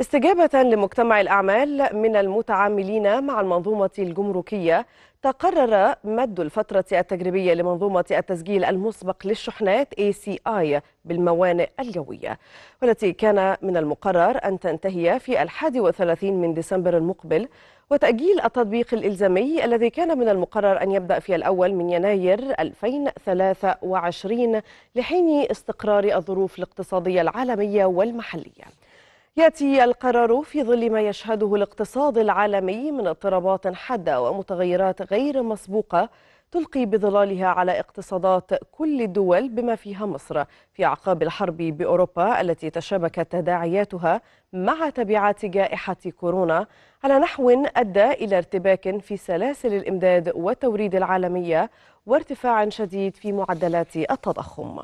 استجابة لمجتمع الأعمال من المتعاملين مع المنظومة الجمركية تقرر مد الفترة التجريبية لمنظومة التسجيل المسبق للشحنات ACI بالموانئ الجوية والتي كان من المقرر أن تنتهي في 31 من ديسمبر المقبل وتأجيل التطبيق الإلزامي الذي كان من المقرر أن يبدأ في الأول من يناير 2023 لحين استقرار الظروف الاقتصادية العالمية والمحلية ياتي القرار في ظل ما يشهده الاقتصاد العالمي من اضطرابات حاده ومتغيرات غير مسبوقه تلقي بظلالها على اقتصادات كل الدول بما فيها مصر في اعقاب الحرب باوروبا التي تشابكت تداعياتها مع تبعات جائحه كورونا على نحو ادى الى ارتباك في سلاسل الامداد والتوريد العالميه وارتفاع شديد في معدلات التضخم